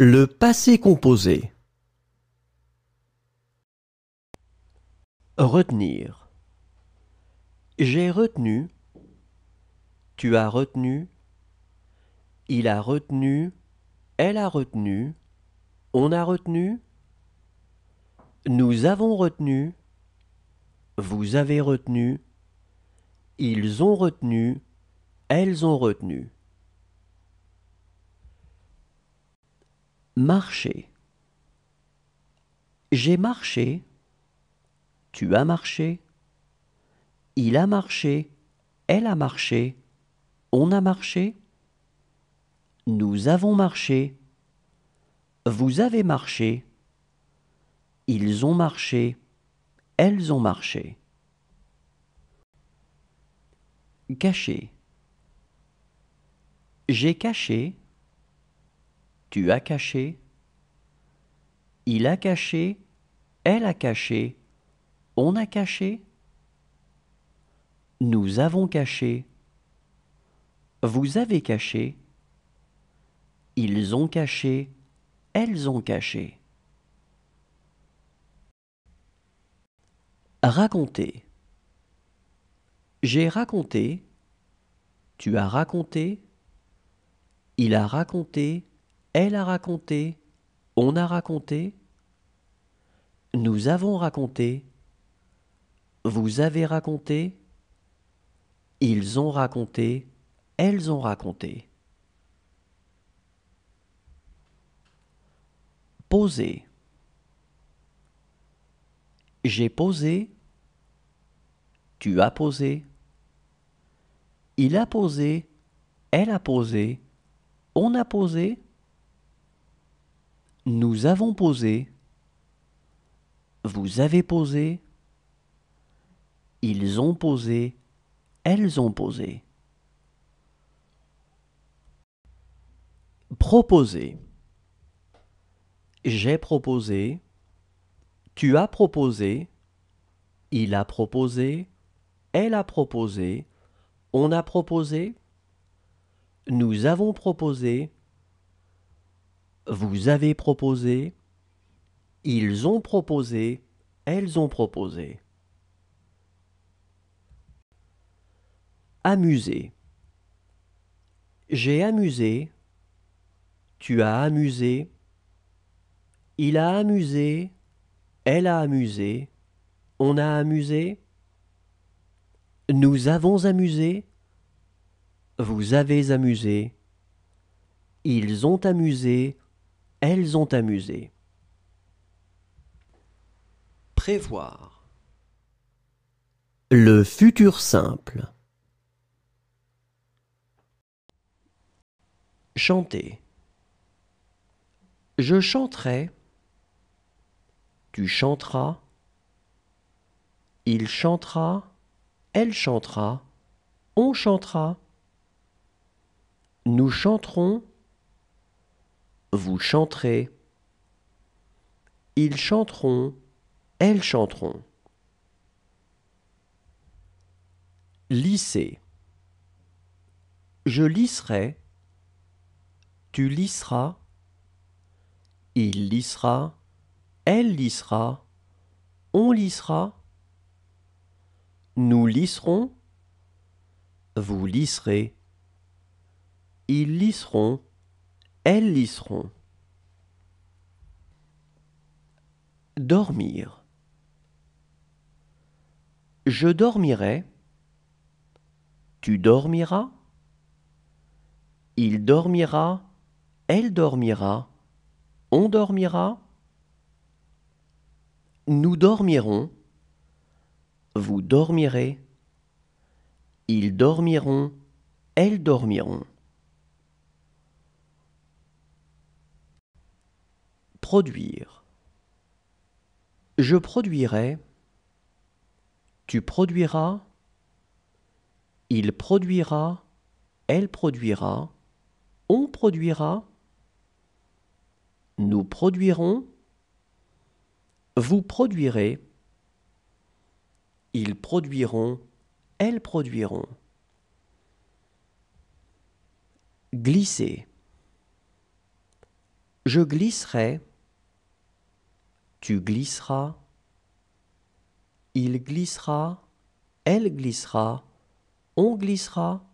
Le passé composé. Retenir. J'ai retenu. Tu as retenu. Il a retenu. Elle a retenu. On a retenu. Nous avons retenu. Vous avez retenu. Ils ont retenu. Elles ont retenu. Marcher. J'ai marché. Tu as marché. Il a marché. Elle a marché. On a marché. Nous avons marché. Vous avez marché. Ils ont marché. Elles ont marché. Cacher J'ai caché tu as caché, il a caché, elle a caché, on a caché, nous avons caché, vous avez caché, ils ont caché, elles ont caché. Raconter. J'ai raconté, tu as raconté, il a raconté, elle a raconté, on a raconté, nous avons raconté, vous avez raconté, ils ont raconté, elles ont raconté. Poser. J'ai posé, tu as posé, il a posé, elle a posé, on a posé, nous avons posé. Vous avez posé. Ils ont posé. Elles ont posé. Proposer. J'ai proposé. Tu as proposé. Il a proposé. Elle a proposé. On a proposé. Nous avons proposé vous avez proposé, ils ont proposé, elles ont proposé. Amuser. J'ai amusé, tu as amusé, il a amusé, elle a amusé, on a amusé, nous avons amusé, vous avez amusé, ils ont amusé, elles ont amusé. Prévoir. Le futur simple. Chanter. Je chanterai. Tu chanteras. Il chantera. Elle chantera. On chantera. Nous chanterons. Vous chanterez. Ils chanteront. Elles chanteront. Lisser. Je lisserai. Tu lisseras. Il lissera. Elle lissera. On lissera. Nous lisserons. Vous lisserez. Ils lisseront elles lisseront. Dormir. Je dormirai. Tu dormiras. Il dormira. Elle dormira. On dormira. Nous dormirons. Vous dormirez. Ils dormiront. Elles dormiront. Produire. Je produirai. Tu produiras. Il produira. Elle produira. On produira. Nous produirons. Vous produirez. Ils produiront. Elles produiront. Glisser. Je glisserai. Tu glisseras. Il glissera. Elle glissera. On glissera.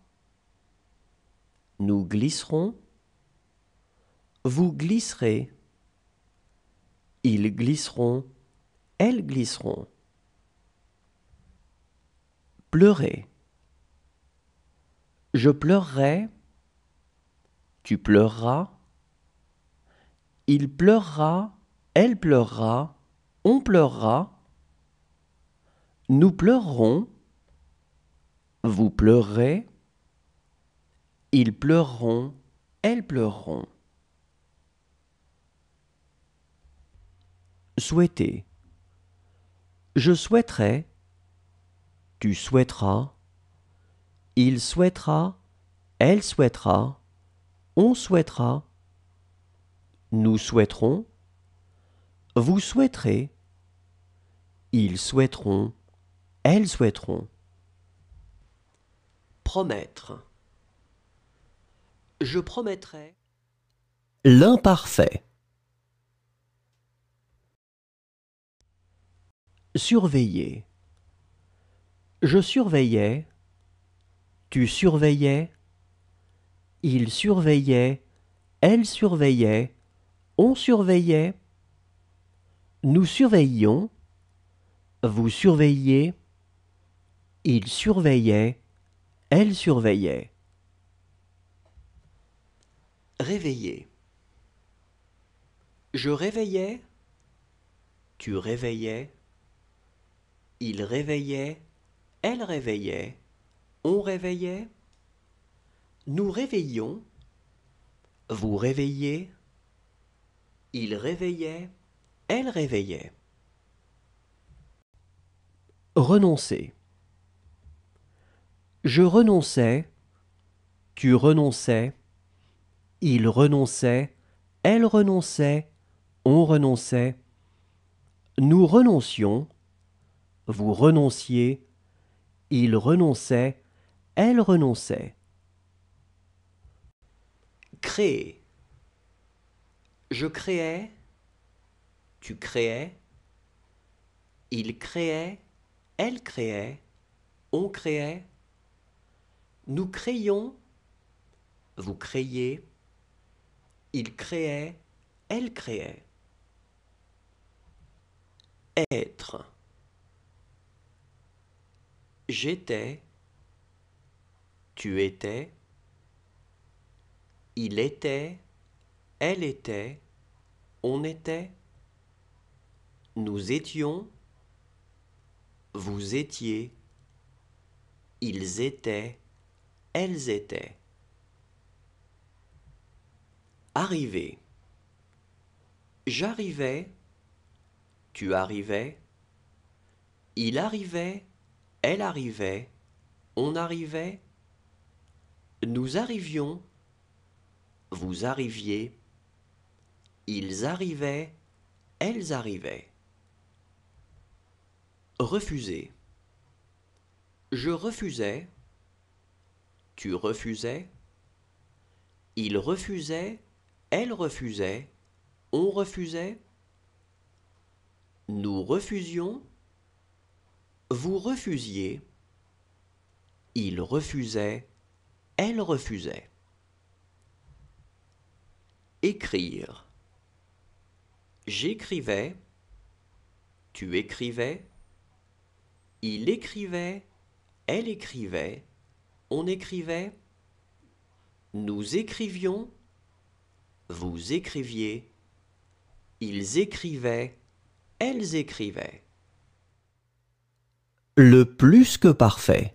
Nous glisserons. Vous glisserez. Ils glisseront. Elles glisseront. Pleurer. Je pleurerai. Tu pleureras. Il pleurera. Elle pleurera, on pleurera, nous pleurerons, vous pleurez, ils pleureront, elles pleureront. Souhaiter. Je souhaiterais, tu souhaiteras, il souhaitera, elle souhaitera, on souhaitera, nous souhaiterons, vous souhaiterez. Ils souhaiteront. Elles souhaiteront. Promettre. Je promettrai. L'imparfait. Surveiller. Je surveillais. Tu surveillais. Il surveillait. Elle surveillait. On surveillait. Nous surveillons, vous surveillez, il surveillait, elle surveillait. Réveiller. Je réveillais, tu réveillais, il réveillait, elle réveillait, on réveillait, nous réveillons, vous réveillez, il réveillait, elle réveillait. Renoncer. Je renonçais, tu renonçais, il renonçait, elle renonçait, on renonçait, nous renoncions, vous renonciez, il renonçait, elle renonçait. Créer. Je créais, tu créais. Il créait. Elle créait. On créait. Nous créions. Vous créiez. Il créait. Elle créait. Être. J'étais. Tu étais. Il était. Elle était. On était. Nous étions, vous étiez, ils étaient, elles étaient. Arriver. J'arrivais, tu arrivais, il arrivait, elle arrivait, on arrivait, nous arrivions, vous arriviez, ils arrivaient, elles arrivaient. Refuser. Je refusais. Tu refusais. Il refusait. Elle refusait. On refusait. Nous refusions. Vous refusiez. Il refusait. Elle refusait. Écrire. J'écrivais. Tu écrivais. Il écrivait, elle écrivait, on écrivait, nous écrivions, vous écriviez, ils écrivaient, elles écrivaient. Le plus que parfait.